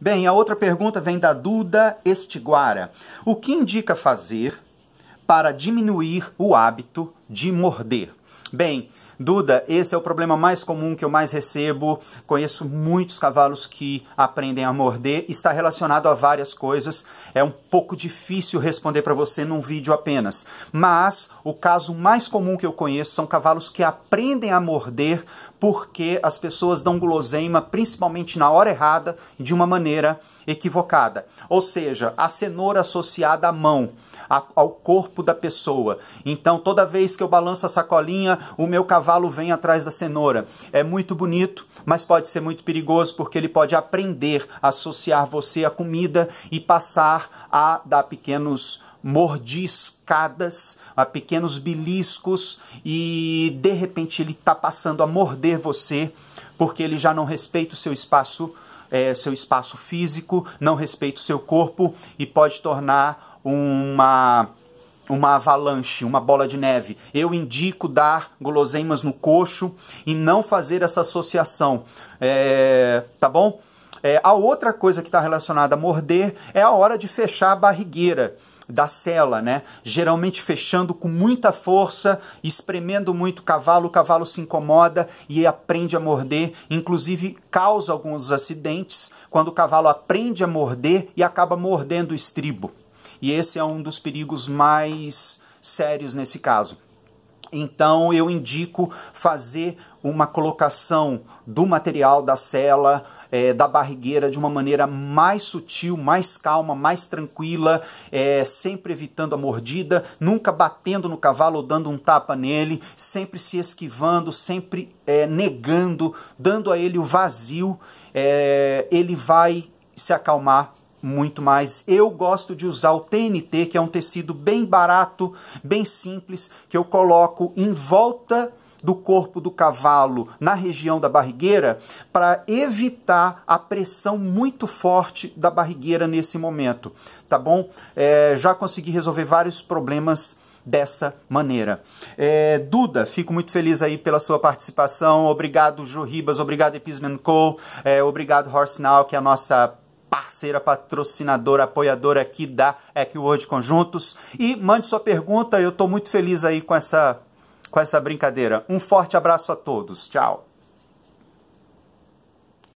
Bem, a outra pergunta vem da Duda Estiguara. O que indica fazer para diminuir o hábito de morder? Bem, Duda, esse é o problema mais comum que eu mais recebo. Conheço muitos cavalos que aprendem a morder. Está relacionado a várias coisas. É um pouco difícil responder para você num vídeo apenas. Mas o caso mais comum que eu conheço são cavalos que aprendem a morder porque as pessoas dão guloseima, principalmente na hora errada, de uma maneira equivocada. Ou seja, a cenoura associada à mão, a, ao corpo da pessoa. Então, toda vez que eu balanço a sacolinha, o meu cavalo cavalo vem atrás da cenoura. É muito bonito, mas pode ser muito perigoso porque ele pode aprender a associar você à comida e passar a dar pequenos mordiscadas, a pequenos beliscos e de repente ele está passando a morder você porque ele já não respeita o seu espaço, é, seu espaço físico, não respeita o seu corpo e pode tornar uma uma avalanche, uma bola de neve. Eu indico dar guloseimas no coxo e não fazer essa associação, é, tá bom? É, a outra coisa que está relacionada a morder é a hora de fechar a barrigueira da cela, né? Geralmente fechando com muita força, espremendo muito o cavalo, o cavalo se incomoda e aprende a morder, inclusive causa alguns acidentes quando o cavalo aprende a morder e acaba mordendo o estribo e esse é um dos perigos mais sérios nesse caso. Então eu indico fazer uma colocação do material da cela, é, da barrigueira de uma maneira mais sutil, mais calma, mais tranquila, é, sempre evitando a mordida, nunca batendo no cavalo ou dando um tapa nele, sempre se esquivando, sempre é, negando, dando a ele o vazio, é, ele vai se acalmar muito mais. Eu gosto de usar o TNT, que é um tecido bem barato, bem simples, que eu coloco em volta do corpo do cavalo na região da barrigueira para evitar a pressão muito forte da barrigueira nesse momento, tá bom? É, já consegui resolver vários problemas dessa maneira. É, Duda, fico muito feliz aí pela sua participação, obrigado Ju Ribas, obrigado Episman Co, é, obrigado Horse Now, que é a nossa parceira, patrocinadora, apoiadora aqui da Equiword Conjuntos. E mande sua pergunta, eu estou muito feliz aí com essa, com essa brincadeira. Um forte abraço a todos, tchau!